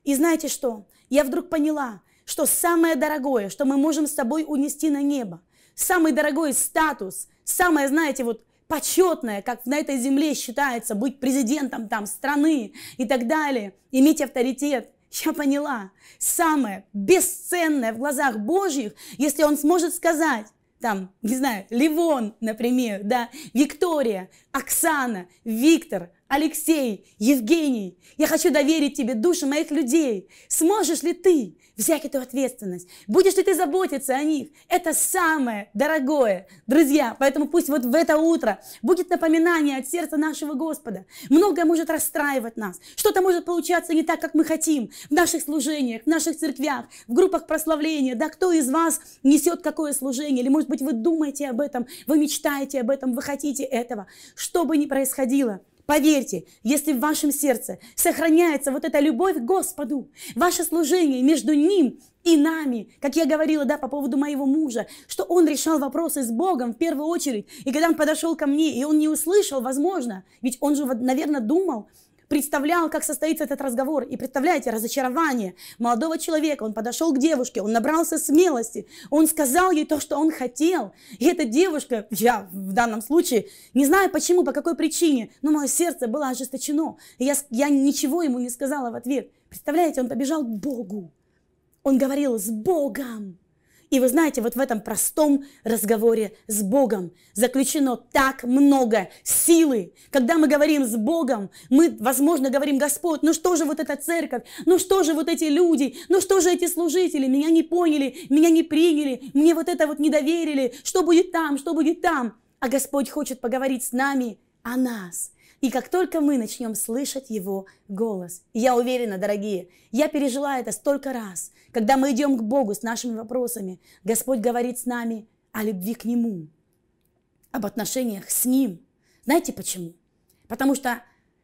и знаете что? Я вдруг поняла, что самое дорогое, что мы можем с собой унести на небо, самый дорогой статус, самое, знаете, вот почетное, как на этой земле считается быть президентом там страны и так далее, иметь авторитет. Я поняла, самое бесценное в глазах Божьих, если он сможет сказать, там, не знаю, Ливон, например, да, Виктория, Оксана, Виктор, Алексей, Евгений, я хочу доверить тебе души моих людей. Сможешь ли ты взять эту ответственность? Будешь ли ты заботиться о них? Это самое дорогое, друзья. Поэтому пусть вот в это утро будет напоминание от сердца нашего Господа. Многое может расстраивать нас. Что-то может получаться не так, как мы хотим. В наших служениях, в наших церквях, в группах прославления. Да кто из вас несет какое служение? Или, может быть, вы думаете об этом, вы мечтаете об этом, вы хотите этого. Что бы ни происходило, Поверьте, если в вашем сердце сохраняется вот эта любовь к Господу, ваше служение между Ним и нами, как я говорила, да, по поводу моего мужа, что он решал вопросы с Богом в первую очередь, и когда он подошел ко мне, и он не услышал, возможно, ведь он же, наверное, думал, представлял, как состоится этот разговор. И представляете, разочарование молодого человека. Он подошел к девушке, он набрался смелости, он сказал ей то, что он хотел. И эта девушка, я в данном случае, не знаю почему, по какой причине, но мое сердце было ожесточено. И я, я ничего ему не сказала в ответ. Представляете, он побежал к Богу. Он говорил с Богом. И вы знаете, вот в этом простом разговоре с Богом заключено так много силы. Когда мы говорим с Богом, мы, возможно, говорим, Господь, ну что же вот эта церковь, ну что же вот эти люди, ну что же эти служители, меня не поняли, меня не приняли, мне вот это вот не доверили, что будет там, что будет там. А Господь хочет поговорить с нами о нас – и как только мы начнем слышать Его голос, я уверена, дорогие, я пережила это столько раз, когда мы идем к Богу с нашими вопросами, Господь говорит с нами о любви к Нему, об отношениях с Ним. Знаете почему? Потому что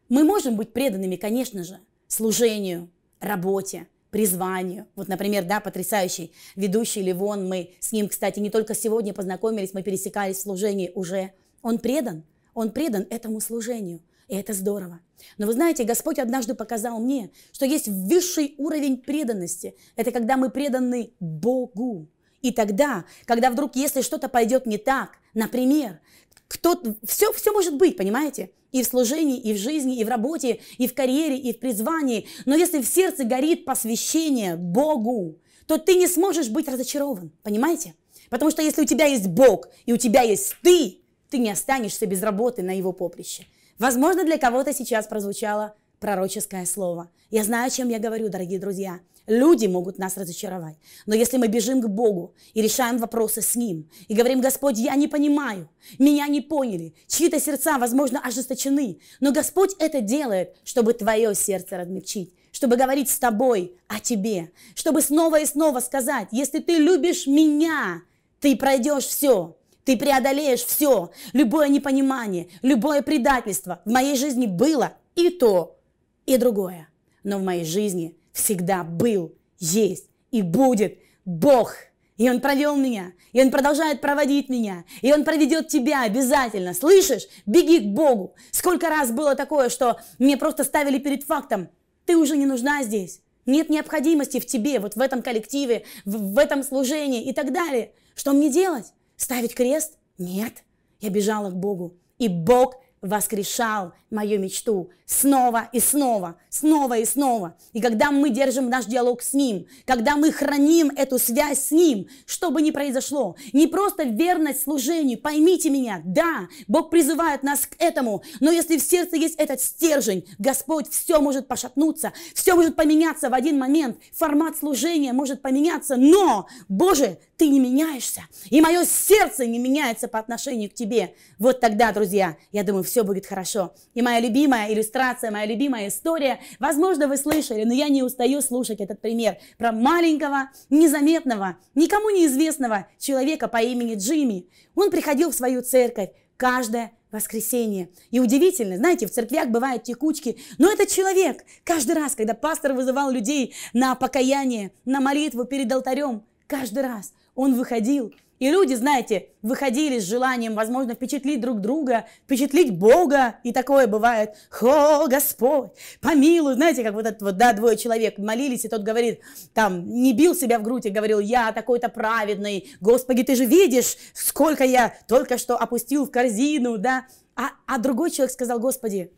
мы можем быть преданными, конечно же, служению, работе, призванию. Вот, например, да, потрясающий ведущий Ливон, мы с ним, кстати, не только сегодня познакомились, мы пересекались в служении уже. Он предан, он предан этому служению. И это здорово. Но вы знаете, Господь однажды показал мне, что есть высший уровень преданности. Это когда мы преданы Богу. И тогда, когда вдруг, если что-то пойдет не так, например, кто все, все может быть, понимаете? И в служении, и в жизни, и в работе, и в карьере, и в призвании. Но если в сердце горит посвящение Богу, то ты не сможешь быть разочарован, понимаете? Потому что если у тебя есть Бог, и у тебя есть ты, ты не останешься без работы на его поприще. Возможно, для кого-то сейчас прозвучало пророческое слово. Я знаю, о чем я говорю, дорогие друзья. Люди могут нас разочаровать. Но если мы бежим к Богу и решаем вопросы с Ним, и говорим, Господь, я не понимаю, меня не поняли, чьи-то сердца, возможно, ожесточены, но Господь это делает, чтобы твое сердце размягчить, чтобы говорить с тобой о тебе, чтобы снова и снова сказать, если ты любишь меня, ты пройдешь все, ты преодолеешь все, любое непонимание, любое предательство. В моей жизни было и то, и другое. Но в моей жизни всегда был, есть и будет Бог. И Он провел меня, и Он продолжает проводить меня, и Он проведет тебя обязательно. Слышишь? Беги к Богу. Сколько раз было такое, что мне просто ставили перед фактом, ты уже не нужна здесь. Нет необходимости в тебе, вот в этом коллективе, в, в этом служении и так далее. Что мне делать? Ставить крест? Нет. Я бежала к Богу. И Бог воскрешал мою мечту снова и снова, снова и снова. И когда мы держим наш диалог с Ним, когда мы храним эту связь с Ним, что бы ни произошло, не просто верность служению, поймите меня, да, Бог призывает нас к этому, но если в сердце есть этот стержень, Господь, все может пошатнуться, все может поменяться в один момент, формат служения может поменяться, но, Боже, Ты не меняешься, и мое сердце не меняется по отношению к Тебе. Вот тогда, друзья, я думаю, все все будет хорошо. И моя любимая иллюстрация, моя любимая история, возможно, вы слышали, но я не устаю слушать этот пример про маленького, незаметного, никому неизвестного человека по имени Джимми. Он приходил в свою церковь каждое воскресенье. И удивительно, знаете, в церквях бывают текучки, но этот человек каждый раз, когда пастор вызывал людей на покаяние, на молитву перед алтарем, каждый раз он выходил и люди, знаете, выходили с желанием, возможно, впечатлить друг друга, впечатлить Бога. И такое бывает. Хо, Господь, помилуй!» Знаете, как вот этот вот, да, двое человек молились, и тот говорит, там, не бил себя в грудь и говорил, «Я такой-то праведный, Господи, ты же видишь, сколько я только что опустил в корзину, да?» А, а другой человек сказал, «Господи,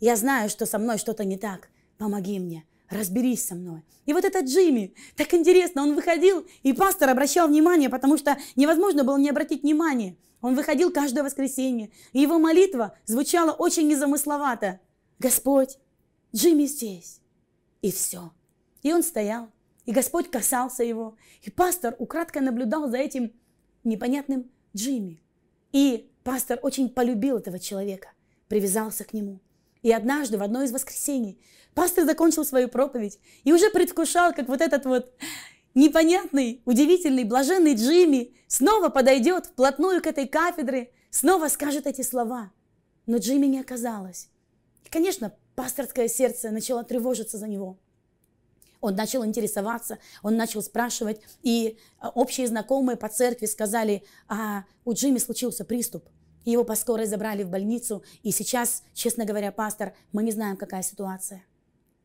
я знаю, что со мной что-то не так, помоги мне» разберись со мной. И вот этот Джимми, так интересно, он выходил, и пастор обращал внимание, потому что невозможно было не обратить внимание. Он выходил каждое воскресенье, и его молитва звучала очень незамысловато. «Господь, Джимми здесь!» И все. И он стоял, и Господь касался его. И пастор украдкой наблюдал за этим непонятным Джимми. И пастор очень полюбил этого человека, привязался к нему – и однажды, в одно из воскресений, пастор закончил свою проповедь и уже предвкушал, как вот этот вот непонятный, удивительный, блаженный Джимми снова подойдет вплотную к этой кафедре, снова скажет эти слова. Но Джимми не оказалось. И, конечно, пасторское сердце начало тревожиться за него. Он начал интересоваться, он начал спрашивать, и а, общие знакомые по церкви сказали, а у Джимми случился приступ. Его по забрали в больницу, и сейчас, честно говоря, пастор, мы не знаем, какая ситуация.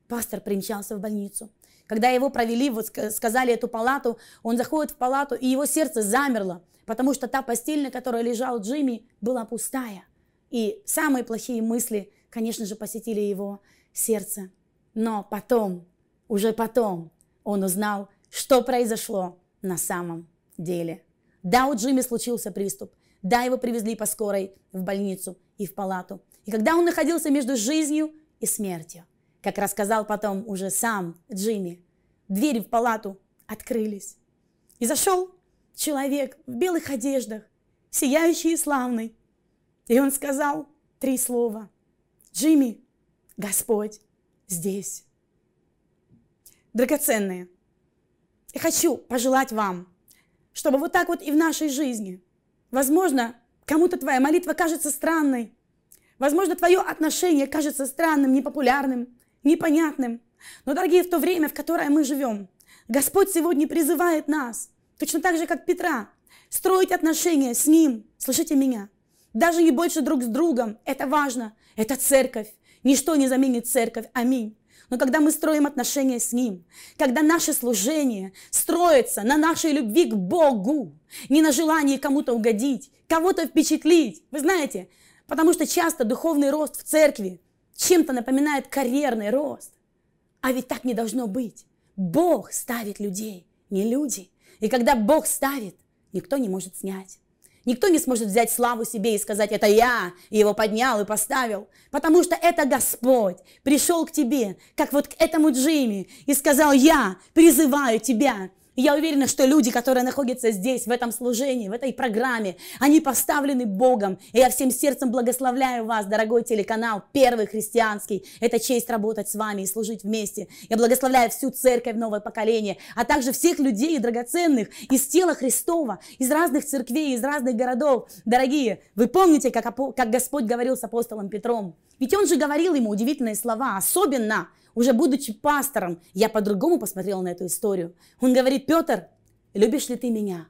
Пастор примчался в больницу. Когда его провели, вот сказали эту палату, он заходит в палату, и его сердце замерло, потому что та постель, на которой лежал Джимми, была пустая. И самые плохие мысли, конечно же, посетили его сердце. Но потом, уже потом, он узнал, что произошло на самом деле. Да, у Джимми случился приступ, да, его привезли по скорой в больницу и в палату. И когда он находился между жизнью и смертью, как рассказал потом уже сам Джимми, двери в палату открылись. И зашел человек в белых одеждах, сияющий и славный. И он сказал три слова. Джимми, Господь здесь. Драгоценные, я хочу пожелать вам, чтобы вот так вот и в нашей жизни – Возможно, кому-то твоя молитва кажется странной. Возможно, твое отношение кажется странным, непопулярным, непонятным. Но, дорогие, в то время, в которое мы живем, Господь сегодня призывает нас, точно так же, как Петра, строить отношения с Ним. Слышите меня? Даже не больше друг с другом. Это важно. Это церковь. Ничто не заменит церковь. Аминь. Но когда мы строим отношения с Ним, когда наше служение строится на нашей любви к Богу, не на желании кому-то угодить, кого-то впечатлить, вы знаете, потому что часто духовный рост в церкви чем-то напоминает карьерный рост. А ведь так не должно быть. Бог ставит людей, не люди. И когда Бог ставит, никто не может снять. Никто не сможет взять славу себе и сказать, это я его поднял и поставил, потому что это Господь пришел к тебе, как вот к этому Джимми, и сказал, я призываю тебя и я уверена, что люди, которые находятся здесь, в этом служении, в этой программе, они поставлены Богом. И я всем сердцем благословляю вас, дорогой телеканал «Первый христианский». Это честь работать с вами и служить вместе. Я благословляю всю церковь новое поколение, а также всех людей драгоценных из тела Христова, из разных церквей, из разных городов. Дорогие, вы помните, как, как Господь говорил с апостолом Петром? Ведь он же говорил ему удивительные слова, особенно уже будучи пастором, я по-другому посмотрела на эту историю. Он говорит, Петр, любишь ли ты меня?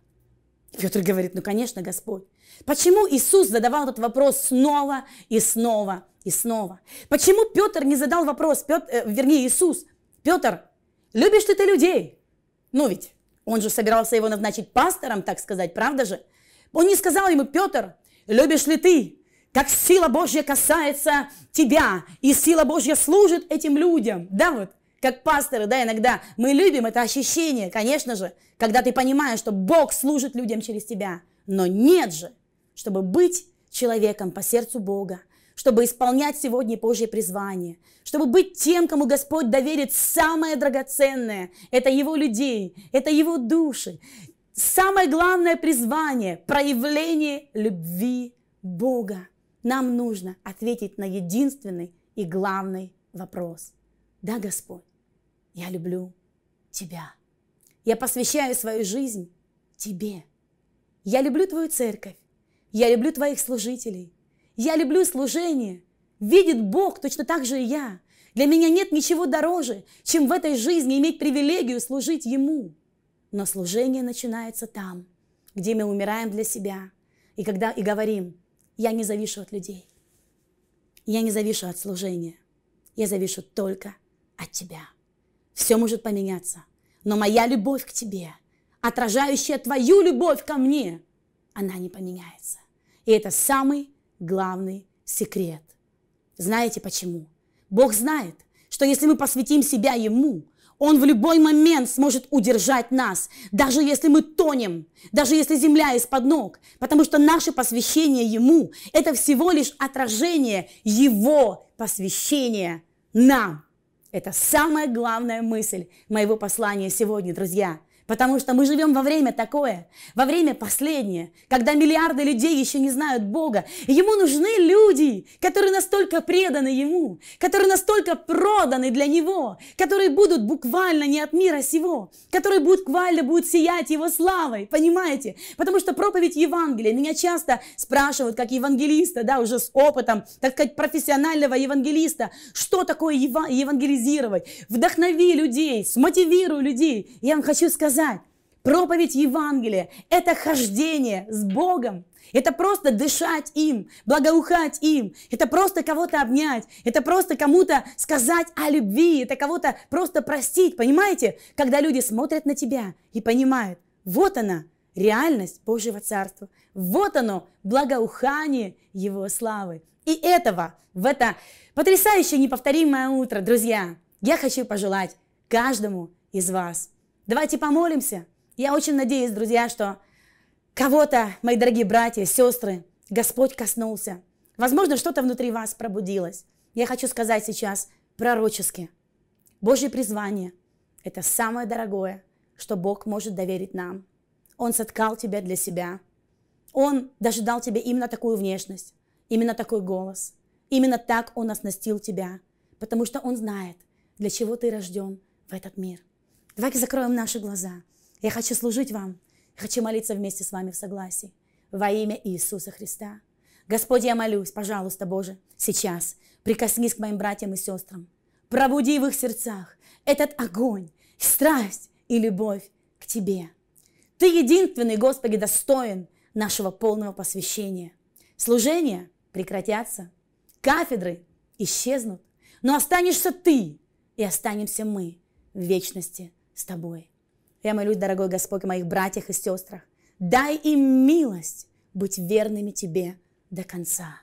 И Петр говорит, ну, конечно, Господь. Почему Иисус задавал этот вопрос снова и снова и снова? Почему Петр не задал вопрос, Петр, э, вернее, Иисус, Петр, любишь ли ты людей? Ну ведь он же собирался его назначить пастором, так сказать, правда же? Он не сказал ему, Петр, любишь ли ты как сила Божья касается тебя, и сила Божья служит этим людям. Да, вот как пасторы, да, иногда мы любим это ощущение, конечно же, когда ты понимаешь, что Бог служит людям через тебя. Но нет же, чтобы быть человеком по сердцу Бога, чтобы исполнять сегодня Божье призвание, чтобы быть тем, кому Господь доверит самое драгоценное. Это Его людей, это Его души. Самое главное призвание – проявление любви Бога. Нам нужно ответить на единственный и главный вопрос. Да, Господь, я люблю Тебя. Я посвящаю свою жизнь Тебе. Я люблю Твою церковь. Я люблю Твоих служителей. Я люблю служение. Видит Бог точно так же и я. Для меня нет ничего дороже, чем в этой жизни иметь привилегию служить Ему. Но служение начинается там, где мы умираем для себя. И когда и говорим, я не завишу от людей. Я не завишу от служения. Я завишу только от Тебя. Все может поменяться. Но моя любовь к Тебе, отражающая Твою любовь ко мне, она не поменяется. И это самый главный секрет. Знаете почему? Бог знает, что если мы посвятим себя Ему, он в любой момент сможет удержать нас, даже если мы тонем, даже если земля из-под ног, потому что наше посвящение Ему – это всего лишь отражение Его посвящения нам. Это самая главная мысль моего послания сегодня, друзья – Потому что мы живем во время такое, во время последнее, когда миллиарды людей еще не знают Бога. И ему нужны люди, которые настолько преданы Ему, которые настолько проданы для Него, которые будут буквально не от мира сего, которые буквально будут сиять Его славой, понимаете? Потому что проповедь Евангелия, меня часто спрашивают, как евангелиста, да, уже с опытом, так сказать, профессионального евангелиста, что такое евангелизировать? Вдохнови людей, смотивируй людей. Я вам хочу сказать, сказать, проповедь Евангелия – это хождение с Богом. Это просто дышать им, благоухать им. Это просто кого-то обнять. Это просто кому-то сказать о любви. Это кого-то просто простить. Понимаете? Когда люди смотрят на тебя и понимают, вот она, реальность Божьего Царства. Вот оно, благоухание Его славы. И этого в это потрясающее неповторимое утро, друзья, я хочу пожелать каждому из вас. Давайте помолимся. Я очень надеюсь, друзья, что кого-то, мои дорогие братья, сестры, Господь коснулся. Возможно, что-то внутри вас пробудилось. Я хочу сказать сейчас пророчески. Божье призвание – это самое дорогое, что Бог может доверить нам. Он соткал тебя для себя. Он даже дал тебе именно такую внешность, именно такой голос. Именно так Он оснастил тебя, потому что Он знает, для чего ты рожден в этот мир. Давайте закроем наши глаза. Я хочу служить вам. хочу молиться вместе с вами в согласии. Во имя Иисуса Христа. Господи, я молюсь, пожалуйста, Боже, сейчас прикоснись к моим братьям и сестрам. Пробуди в их сердцах этот огонь, страсть и любовь к Тебе. Ты единственный, Господи, достоин нашего полного посвящения. Служения прекратятся, кафедры исчезнут, но останешься Ты, и останемся мы в вечности с тобой. Я молюсь, дорогой Господь, о моих братьях и сестрах. Дай им милость быть верными Тебе до конца.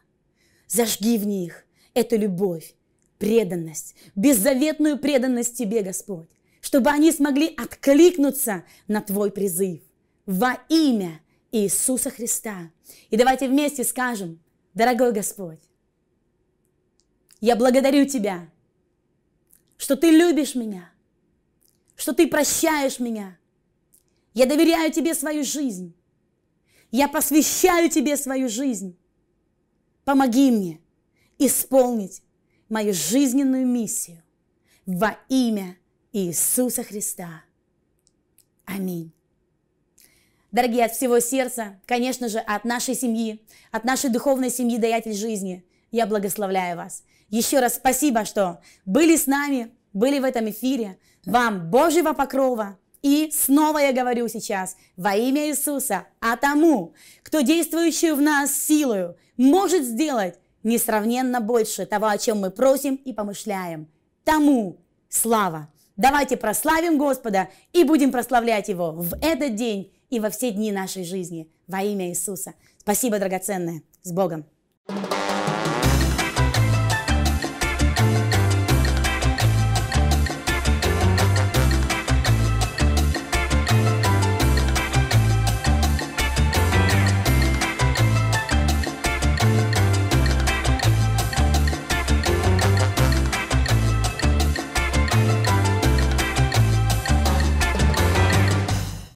Зажги в них эту любовь, преданность, беззаветную преданность Тебе, Господь, чтобы они смогли откликнуться на Твой призыв во имя Иисуса Христа. И давайте вместе скажем, дорогой Господь, я благодарю Тебя, что Ты любишь меня – что ты прощаешь меня. Я доверяю тебе свою жизнь. Я посвящаю тебе свою жизнь. Помоги мне исполнить мою жизненную миссию во имя Иисуса Христа. Аминь. Дорогие, от всего сердца, конечно же, от нашей семьи, от нашей духовной семьи «Даятель жизни» я благословляю вас. Еще раз спасибо, что были с нами, были в этом эфире вам Божьего покрова. И снова я говорю сейчас, во имя Иисуса, а тому, кто действующую в нас силою, может сделать несравненно больше того, о чем мы просим и помышляем. Тому слава! Давайте прославим Господа и будем прославлять Его в этот день и во все дни нашей жизни во имя Иисуса. Спасибо, драгоценное. С Богом! thank you